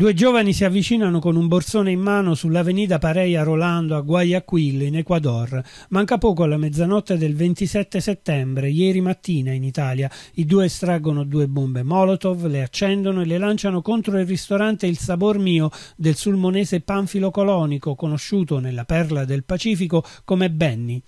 Due giovani si avvicinano con un borsone in mano sull'avenida Pareia Rolando a Guayaquil, in Ecuador. Manca poco alla mezzanotte del 27 settembre, ieri mattina in Italia. I due estraggono due bombe Molotov, le accendono e le lanciano contro il ristorante Il Sabor Mio del sulmonese Panfilo Colonico, conosciuto nella perla del Pacifico come Benny.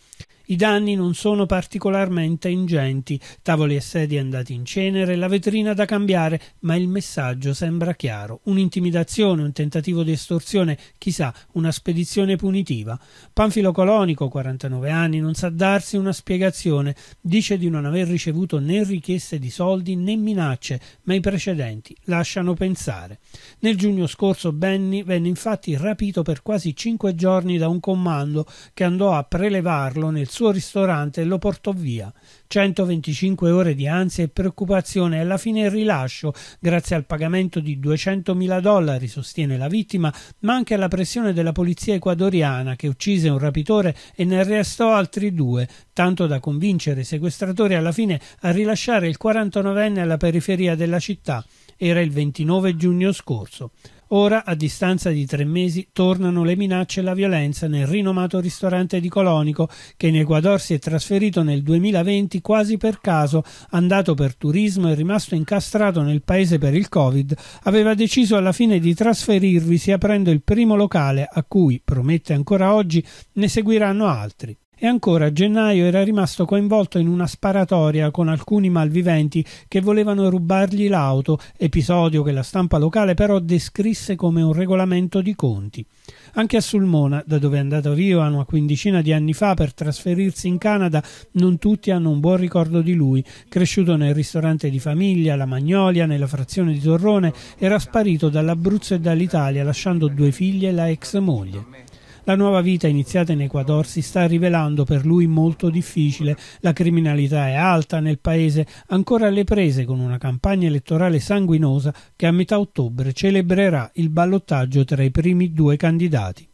I danni non sono particolarmente ingenti, tavoli e sedie andati in cenere, la vetrina da cambiare, ma il messaggio sembra chiaro. Un'intimidazione, un tentativo di estorsione, chissà, una spedizione punitiva. Panfilo Colonico, 49 anni, non sa darsi una spiegazione, dice di non aver ricevuto né richieste di soldi né minacce, ma i precedenti lasciano pensare. Nel giugno scorso Benny venne infatti rapito per quasi cinque giorni da un comando che andò a prelevarlo nel suo suo ristorante e lo portò via. 125 ore di ansia e preoccupazione e alla fine il rilascio, grazie al pagamento di 200.000 dollari, sostiene la vittima, ma anche alla pressione della polizia ecuadoriana che uccise un rapitore e ne arrestò altri due, tanto da convincere i sequestratori alla fine a rilasciare il 49enne alla periferia della città. Era il 29 giugno scorso. Ora, a distanza di tre mesi, tornano le minacce e la violenza nel rinomato ristorante di Colonico, che in Ecuador si è trasferito nel 2020 quasi per caso, andato per turismo e rimasto incastrato nel paese per il Covid, aveva deciso alla fine di trasferirvisi aprendo il primo locale, a cui, promette ancora oggi, ne seguiranno altri. E ancora a gennaio era rimasto coinvolto in una sparatoria con alcuni malviventi che volevano rubargli l'auto, episodio che la stampa locale però descrisse come un regolamento di conti. Anche a Sulmona, da dove è andato Rioan una quindicina di anni fa per trasferirsi in Canada, non tutti hanno un buon ricordo di lui. Cresciuto nel ristorante di famiglia, la Magnolia, nella frazione di Torrone, era sparito dall'Abruzzo e dall'Italia lasciando due figlie e la ex moglie. La nuova vita iniziata in Ecuador si sta rivelando per lui molto difficile. La criminalità è alta nel paese, ancora alle prese con una campagna elettorale sanguinosa che a metà ottobre celebrerà il ballottaggio tra i primi due candidati.